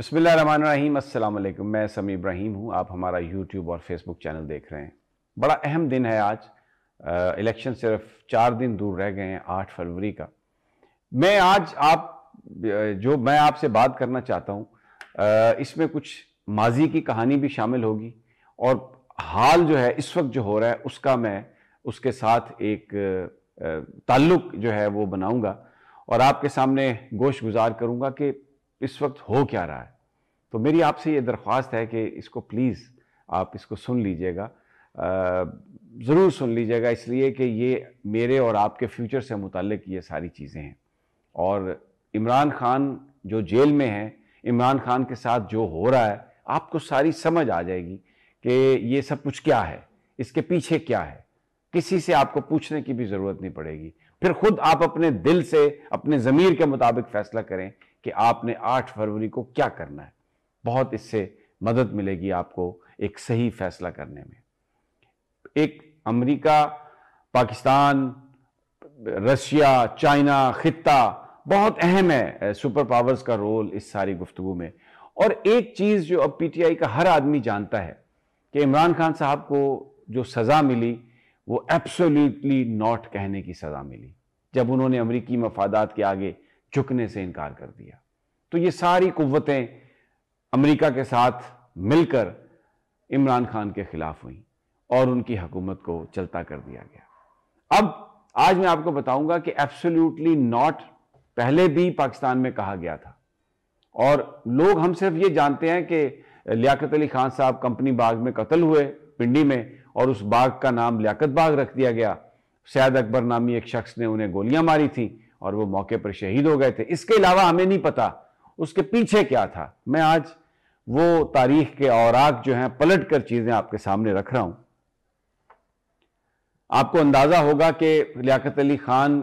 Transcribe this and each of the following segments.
बसमिल मैं समी इब्राहिम हूँ आप हमारा यूट्यूब और फेसबुक चैनल देख रहे हैं बड़ा अहम दिन है आज इलेक्शन सिर्फ चार दिन दूर रह गए हैं आठ फरवरी का मैं आज आप जो मैं आपसे बात करना चाहता हूँ इसमें कुछ माजी की कहानी भी शामिल होगी और हाल जो है इस वक्त जो हो रहा है उसका मैं उसके साथ एक ताल्लुक़ जो है वो बनाऊँगा और आपके सामने गोश गुजार करूँगा कि इस वक्त हो क्या रहा है तो मेरी आपसे ये दरख्वास्त है कि इसको प्लीज़ आप इसको सुन लीजिएगा ज़रूर सुन लीजिएगा इसलिए कि ये मेरे और आपके फ्यूचर से मुतलक ये सारी चीज़ें हैं और इमरान खान जो जेल में है इमरान खान के साथ जो हो रहा है आपको सारी समझ आ जाएगी कि ये सब कुछ क्या है इसके पीछे क्या है किसी से आपको पूछने की भी ज़रूरत नहीं पड़ेगी फिर खुद आप अपने दिल से अपने ज़मीर के मुताबिक फ़ैसला करें कि आपने 8 फरवरी को क्या करना है बहुत इससे मदद मिलेगी आपको एक सही फैसला करने में एक अमेरिका पाकिस्तान रशिया चाइना खत्ता बहुत अहम है सुपर पावर्स का रोल इस सारी गुफ्तु में और एक चीज़ जो अब पीटीआई का हर आदमी जानता है कि इमरान खान साहब को जो सज़ा मिली वो एब्सोल्युटली नॉट कहने की सज़ा मिली जब उन्होंने अमरीकी मफादात के आगे झुकने से इनकार कर दिया तो ये सारी कुवतें अमेरिका के साथ मिलकर इमरान खान के खिलाफ हुई और उनकी हुकूमत को चलता कर दिया गया अब आज मैं आपको बताऊंगा कि एब्सोल्यूटली नॉट पहले भी पाकिस्तान में कहा गया था और लोग हम सिर्फ ये जानते हैं कि लियाकत अली खान साहब कंपनी बाग में कत्ल हुए पिंडी में और उस बाग का नाम लियाकत बाग रख दिया गया सैद अकबर नामी एक शख्स ने उन्हें गोलियां मारी थी और वो मौके पर शहीद हो गए थे इसके अलावा हमें नहीं पता उसके पीछे क्या था मैं आज वो तारीख के औराक जो हैं पलट कर चीज़ें आपके सामने रख रहा हूं आपको अंदाज़ा होगा कि लियाकत अली खान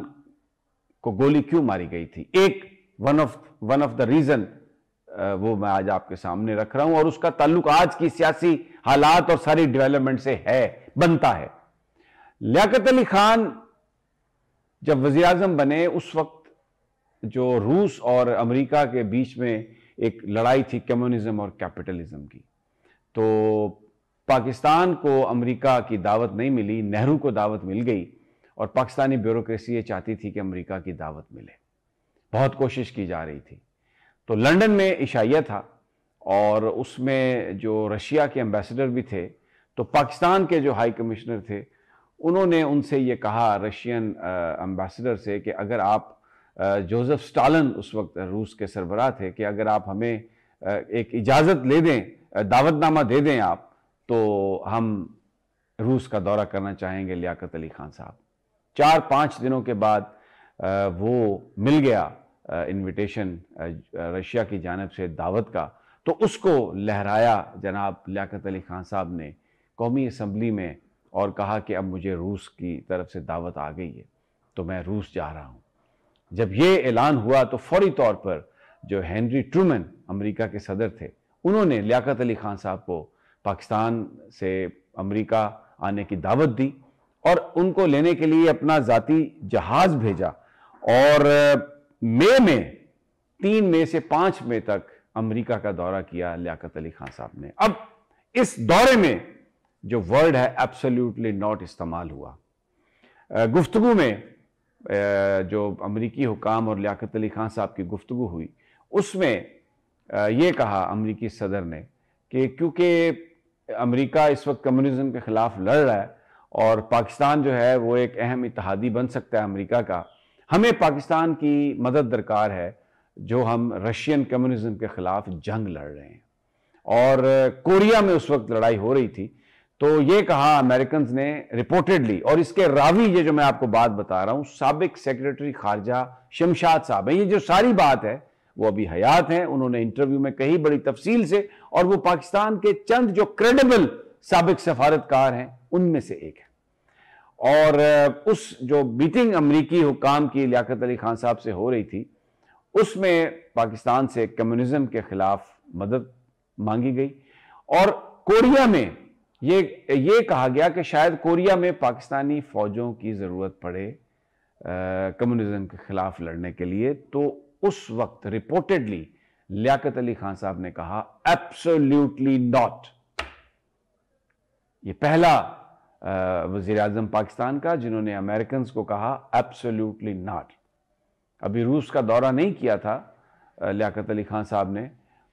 को गोली क्यों मारी गई थी एक one of one of the reason वो मैं आज आपके सामने रख रहा हूं और उसका ताल्लुक आज की सियासी हालात और सारी डेवलपमेंट से है बनता है लियाकत अली खान जब वज़ी अजम बने उस वक्त जो रूस और अमेरिका के बीच में एक लड़ाई थी कम्युनिज्म और कैपिटलिज्म की तो पाकिस्तान को अमेरिका की दावत नहीं मिली नेहरू को दावत मिल गई और पाकिस्तानी ब्यूरोक्रेसी ये चाहती थी कि अमेरिका की दावत मिले बहुत कोशिश की जा रही थी तो लंदन में इशाइया था और उसमें जो रशिया के एम्बेसडर भी थे तो पाकिस्तान के जो हाई कमिश्नर थे उन्होंने उनसे ये कहा रशियन अम्बेसडर से कि अगर आप जोसेफ स्टालन उस वक्त रूस के सरबरा थे कि अगर आप हमें एक इजाज़त ले दें दावतनामा दे दें आप तो हम रूस का दौरा करना चाहेंगे लियाकत अली खान साहब चार पाँच दिनों के बाद वो मिल गया इनविटेशन रशिया की जानब से दावत का तो उसको लहराया जनाब लियाकत अली खान साहब ने कौमी असम्बली में और कहा कि अब मुझे रूस की तरफ से दावत आ गई है तो मैं रूस जा रहा हूं जब यह ऐलान हुआ तो फौरी तौर पर जो हेनरी ट्रूमैन अमेरिका के सदर थे उन्होंने लियाकत अली खान साहब को पाकिस्तान से अमेरिका आने की दावत दी और उनको लेने के लिए अपना ज़ाती जहाज़ भेजा और मई में तीन मई से पांच मई तक अमेरिका का दौरा किया लियाकत अली खान साहब ने अब इस दौरे में जो वर्ड है एब्सोल्युटली नॉट इस्तेमाल हुआ गुफ्तु में जो अमरीकी हुकाम और लियाकत अली खान साहब की गुफ्तु हुई उसमें ये कहा अमरीकी सदर ने कि क्योंकि अमरीका इस वक्त कम्युनिज़म के ख़िलाफ़ लड़ रहा है और पाकिस्तान जो है वो एक अहम इतिहादी बन सकता है अमरीका का हमें पाकिस्तान की मदद दरकार है जो हम रशियन कम्युनिज़म के ख़िलाफ़ जंग लड़ रहे हैं और कोरिया में उस वक्त लड़ाई हो रही थी तो ये कहा अमेरिकन ने रिपोर्टेडली और इसके रावी ये जो मैं आपको बात बता रहा हूं सबक सेक्रेटरी खारजा शमशाद साहब है ये जो सारी बात है वो अभी हयात हैं उन्होंने इंटरव्यू में कही बड़ी तफसील से और वो पाकिस्तान के चंद जो क्रेडिबल सबक सफारतकार हैं उनमें से एक है और उस जो मीटिंग अमरीकी हुकाम की लियाकत अली खान साहब से हो रही थी उसमें पाकिस्तान से कम्युनिज्म के खिलाफ मदद मांगी गई और कोरिया में ये ये कहा गया कि शायद कोरिया में पाकिस्तानी फ़ौजों की ज़रूरत पड़े कम्युनिज्म के ख़िलाफ़ लड़ने के लिए तो उस वक्त रिपोर्टेडली लियाकत अली खान साहब ने कहा एब्सोल्यूटली नॉट ये पहला वजीर आजम पाकिस्तान का जिन्होंने अमेरिकन को कहा एब्सोल्यूटली नॉट अभी रूस का दौरा नहीं किया था लियाकत अली खान साहब ने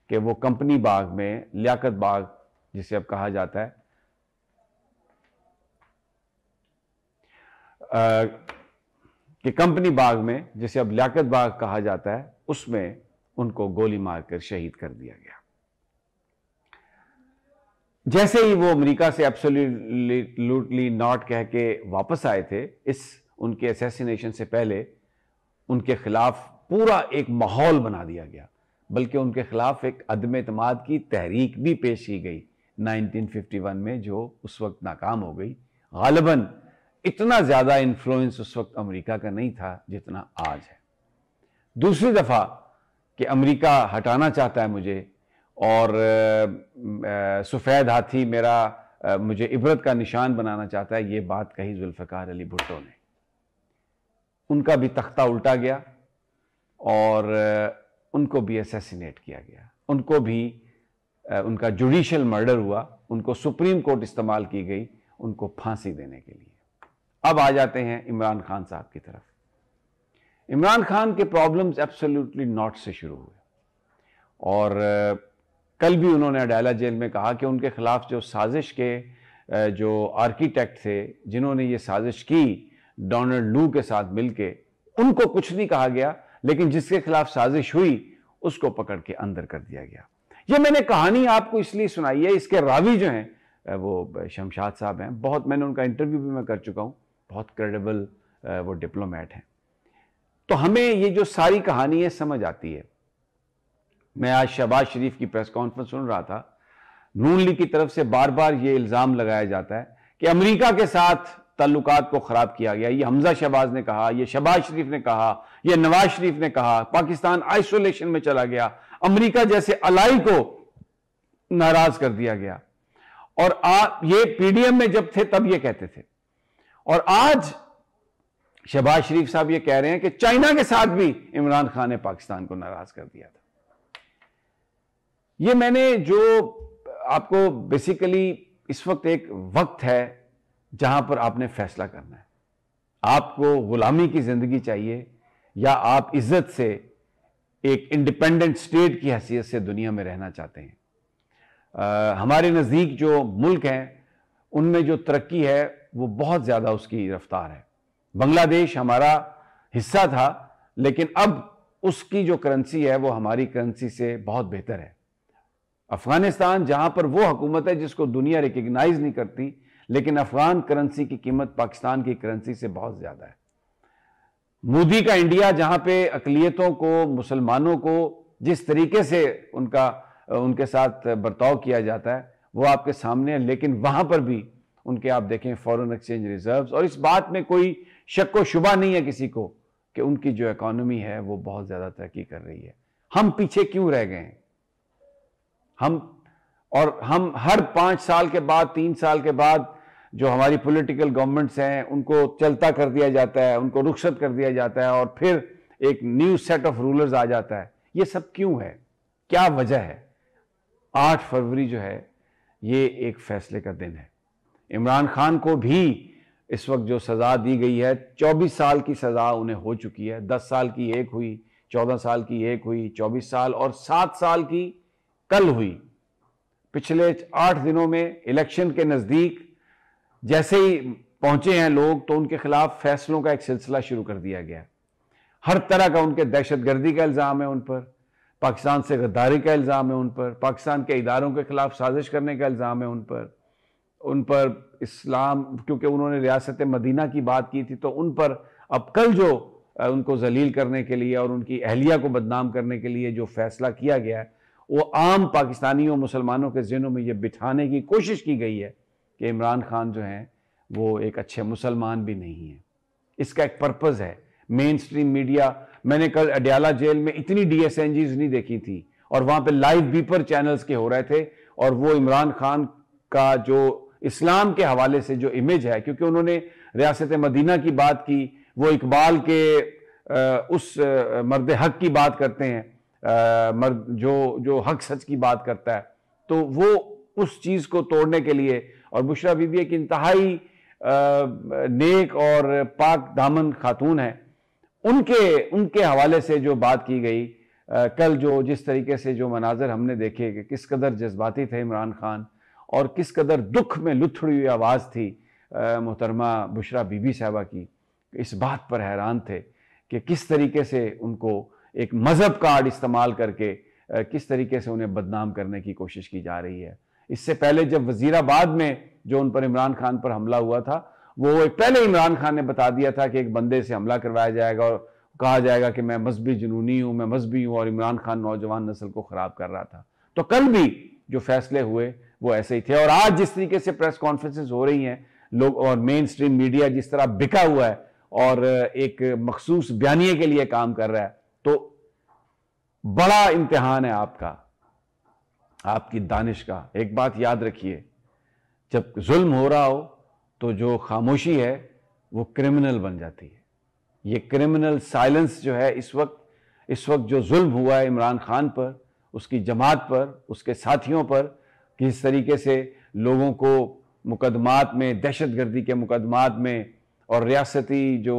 कि वो कंपनी बाग में लियाकत बाग जिसे अब कहा जाता है कि कंपनी बाग में जिसे अब लियाकत बाग कहा जाता है उसमें उनको गोली मारकर शहीद कर दिया गया जैसे ही वो अमेरिका से एब्सोल्यूटली नॉट कह के वापस आए थे इस उनके असैसिनेशन से पहले उनके खिलाफ पूरा एक माहौल बना दिया गया बल्कि उनके खिलाफ एक अदम अतमाद की तहरीक भी पेश की गई 1951 में जो उस वक्त नाकाम हो गई गालबन इतना ज़्यादा इन्फ्लुएंस उस वक्त अमेरिका का नहीं था जितना आज है दूसरी दफ़ा कि अमेरिका हटाना चाहता है मुझे और सफ़ेद हाथी मेरा आ, मुझे इबरत का निशान बनाना चाहता है ये बात कही जुल्फकार अली भुट्टो ने उनका भी तख्ता उल्टा गया और उनको भी असेसिनेट किया गया उनको भी उनका जुडिशल मर्डर हुआ उनको सुप्रीम कोर्ट इस्तेमाल की गई उनको फांसी देने के लिए अब आ जाते हैं इमरान खान साहब की तरफ इमरान खान के प्रॉब्लम्स एब्सोल्युटली नॉट से शुरू हुए और कल भी उन्होंने अडाला जेल में कहा कि उनके खिलाफ जो साजिश के जो आर्किटेक्ट थे जिन्होंने ये साजिश की डोनाल्ड लू के साथ मिलके उनको कुछ नहीं कहा गया लेकिन जिसके खिलाफ साजिश हुई उसको पकड़ के अंदर कर दिया गया ये मैंने कहानी आपको इसलिए सुनाई है इसके रावी जो हैं वो शमशाद साहब हैं बहुत मैंने उनका इंटरव्यू भी मैं कर चुका हूँ बहुत क्रेडिबल uh, वो डिप्लोमेट हैं तो हमें ये जो सारी कहानी है समझ आती है मैं आज शहबाज शरीफ की प्रेस कॉन्फ्रेंस सुन रहा था नून लीग की तरफ से बार बार ये इल्ज़ाम लगाया जाता है कि अमेरिका के साथ ताल्लुक को ख़राब किया गया ये हमजा शहबाज ने कहा ये शहबाज शरीफ ने कहा ये नवाज शरीफ ने कहा पाकिस्तान आइसोलेशन में चला गया अमेरिका जैसे अलाई को नाराज़ कर दिया गया और आप ये पीडीएम में जब थे तब ये कहते थे और आज शहबाज शरीफ साहब ये कह रहे हैं कि चाइना के साथ भी इमरान खान ने पाकिस्तान को नाराज कर दिया था ये मैंने जो आपको बेसिकली इस वक्त एक वक्त है जहां पर आपने फैसला करना है आपको गुलामी की जिंदगी चाहिए या आप इज्जत से एक इंडिपेंडेंट स्टेट की हैसियत से दुनिया में रहना चाहते हैं आ, हमारे नज़दीक जो मुल्क हैं उनमें जो तरक्की है वो बहुत ज़्यादा उसकी रफ्तार है बांग्लादेश हमारा हिस्सा था लेकिन अब उसकी जो करेंसी है वो हमारी करेंसी से बहुत बेहतर है अफ़गानिस्तान जहां पर वो हुकूमत है जिसको दुनिया रिकग्नाइज नहीं करती लेकिन अफ़गान करेंसी की कीमत पाकिस्तान की करेंसी से बहुत ज़्यादा है मोदी का इंडिया जहां पे अकलीतों को मुसलमानों को जिस तरीके से उनका उनके साथ बर्ताव किया जाता है वो आपके सामने है लेकिन वहां पर भी उनके आप देखें फॉरेन एक्सचेंज रिजर्व्स और इस बात में कोई शक व शुबा नहीं है किसी को कि उनकी जो इकोनॉमी है वो बहुत ज़्यादा तरक्की कर रही है हम पीछे क्यों रह गए हम और हम हर पांच साल के बाद तीन साल के बाद जो हमारी पॉलिटिकल गवर्नमेंट्स हैं उनको चलता कर दिया जाता है उनको रुखसत कर दिया जाता है और फिर एक न्यू सेट ऑफ रूलर्स आ जाता है ये सब क्यों है क्या वजह है आठ फरवरी जो है ये एक फैसले का दिन है इमरान खान को भी इस वक्त जो सज़ा दी गई है 24 साल की सज़ा उन्हें हो चुकी है 10 साल की एक हुई 14 साल की एक हुई 24 साल और 7 साल की कल हुई पिछले आठ दिनों में इलेक्शन के नज़दीक जैसे ही पहुंचे हैं लोग तो उनके खिलाफ फैसलों का एक सिलसिला शुरू कर दिया गया हर तरह का उनके दहशत गर्दी का इल्ज़ाम है उन पर पाकिस्तान से गद्दारी का इल्ज़ाम है उन पर पाकिस्तान के इदारों के खिलाफ साजिश करने का इल्ज़ाम है उन पर उन पर इस्लाम क्योंकि उन्होंने रियासत मदीना की बात की थी तो उन पर अब कल जो उनको जलील करने के लिए और उनकी अहलिया को बदनाम करने के लिए जो फैसला किया गया है वो आम पाकिस्तानियों मुसलमानों के जहनों में ये बिठाने की कोशिश की गई है कि इमरान खान जो हैं वो एक अच्छे मुसलमान भी नहीं हैं इसका एक पर्पज़ है मेन स्ट्रीम मीडिया मैंने कल अडयाला जेल में इतनी डी एस एन जीज नहीं देखी थी और वहाँ पर लाइव बीपर चैनल्स के हो रहे थे और वो इमरान खान का जो इस्लाम के हवाले से जो इमेज है क्योंकि उन्होंने रियासत मदीना की बात की वो इकबाल के उस मर्द हक की बात करते हैं मर्द जो जो हक सच की बात करता है तो वो उस चीज़ को तोड़ने के लिए और बुशरा बीबी एक इंतहाई नेक और पाक दामन खातून है उनके उनके हवाले से जो बात की गई कल जो जिस तरीके से जो मनाजर हमने देखे कि किस कदर जज्बाती थे इमरान खान और किस कदर दुख में लुथड़ी हुई आवाज़ थी मोहतरमा बुशरा बीबी साहबा की इस बात पर हैरान थे कि किस तरीके से उनको एक मज़हब कार्ड इस्तेमाल करके किस तरीके से उन्हें बदनाम करने की कोशिश की जा रही है इससे पहले जब वजीराबाद में जो उन पर इमरान खान पर हमला हुआ था वो एक पहले इमरान खान ने बता दिया था कि एक बंदे से हमला करवाया जाएगा और कहा जाएगा कि मैं मजहबी जुनूनी हूँ मैं मजहबी हूँ और इमरान खान नौजवान नस्ल को ख़राब कर रहा था तो कल भी जो फैसले हुए वो ऐसे ही थे और आज जिस तरीके से प्रेस कॉन्फ्रेंसेस हो रही हैं लोग और मेन स्ट्रीम मीडिया जिस तरह बिका हुआ है और एक मखसूस बयानिए के लिए काम कर रहा है तो बड़ा इम्तहान है आपका आपकी दानिश का एक बात याद रखिए जब जुल्म हो रहा हो तो जो खामोशी है वो क्रिमिनल बन जाती है ये क्रिमिनल साइलेंस जो है इस वक्त इस वक्त जो जुल्म हुआ है इमरान खान पर उसकी जमात पर उसके साथियों पर कि इस तरीके से लोगों को मुकदमात में दहशत गर्दी के मुकदमात में और रियासती जो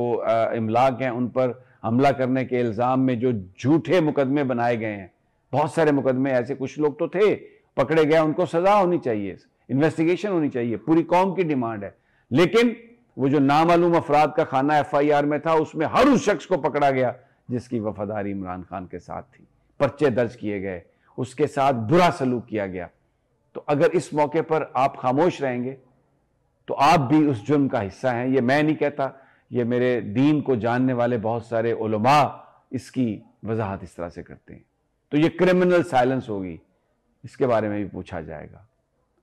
इमलाक हैं उन पर हमला करने के इल्ज़ाम में जो झूठे मुकदमे बनाए गए हैं बहुत सारे मुकदमे ऐसे कुछ लोग तो थे पकड़े गए उनको सज़ा होनी चाहिए इन्वेस्टिगेशन होनी चाहिए पूरी कौम की डिमांड है लेकिन वो जो नामालूम अफराद का खाना एफ आई आर में था उसमें हर उस शख्स को पकड़ा गया जिसकी वफादारी इमरान खान के साथ थी पर्चे दर्ज किए गए उसके साथ बुरा सलूक किया गया तो अगर इस मौके पर आप खामोश रहेंगे तो आप भी उस जुर्म का हिस्सा हैं ये मैं नहीं कहता ये मेरे दीन को जानने वाले बहुत सारे उलमा इसकी वजाहत इस तरह से करते हैं तो ये क्रिमिनल साइलेंस होगी इसके बारे में भी पूछा जाएगा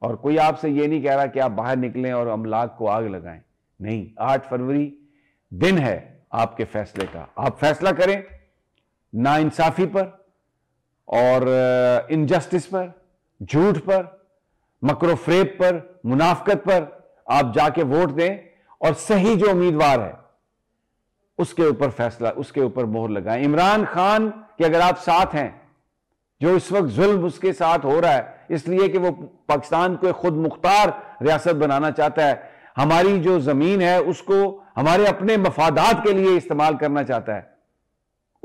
और कोई आपसे ये नहीं कह रहा कि आप बाहर निकलें और अमलाक को आग लगाएं नहीं आठ फरवरी दिन है आपके फैसले का आप फैसला करें ना इंसाफी पर और इनजस्टिस पर झूठ पर मकरो फ्रेब पर मुनाफ्त पर आप जाके वोट दें और सही जो उम्मीदवार है उसके ऊपर फैसला उसके ऊपर मोहर लगाएं इमरान खान के अगर आप साथ हैं जो इस वक्त जुल्म उसके साथ हो रहा है इसलिए कि वो पाकिस्तान को खुद मुख्तार रियासत बनाना चाहता है हमारी जो जमीन है उसको हमारे अपने मफादात के लिए इस्तेमाल करना चाहता है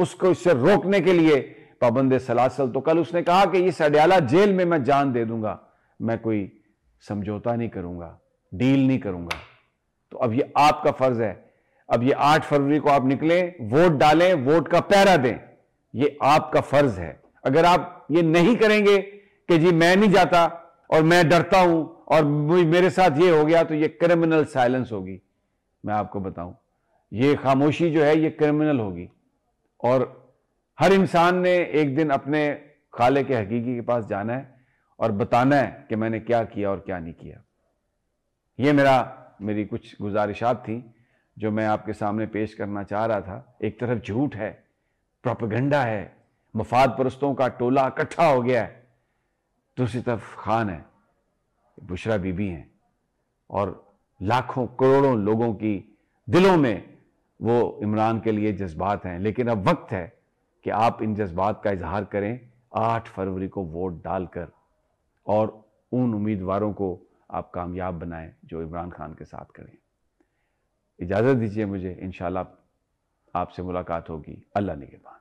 उसको इससे रोकने के लिए पाबंद सलासल तो कल उसने कहा कि इस अडयाला जेल में मैं जान दे दूंगा मैं कोई समझौता नहीं करूंगा डील नहीं करूंगा तो अब ये आपका फर्ज है अब ये आठ फरवरी को आप निकले वोट डालें वोट का पैरा दें ये आपका फर्ज है अगर आप ये नहीं करेंगे कि जी मैं नहीं जाता और मैं डरता हूं और मेरे साथ ये हो गया तो ये क्रिमिनल साइलेंस होगी मैं आपको बताऊं ये खामोशी जो है ये क्रिमिनल होगी और हर इंसान ने एक दिन अपने खाले के हकीकी के पास जाना है और बताना है कि मैंने क्या किया और क्या नहीं किया ये मेरा मेरी कुछ गुजारिशात थी जो मैं आपके सामने पेश करना चाह रहा था एक तरफ झूठ है प्रोपगंडा है मफाद परस्तों का टोला इकट्ठा हो गया है दूसरी तरफ खान है बुशरा बीबी हैं और लाखों करोड़ों लोगों की दिलों में वो इमरान के लिए जज्बात हैं लेकिन अब वक्त है कि आप इन जज्बात का इजहार करें आठ फरवरी को वोट डालकर और उन उम्मीदवारों को आप कामयाब बनाएं जो इमरान खान के साथ करें इजाज़त दीजिए मुझे इन आपसे मुलाकात होगी अल्लाह ने के बाद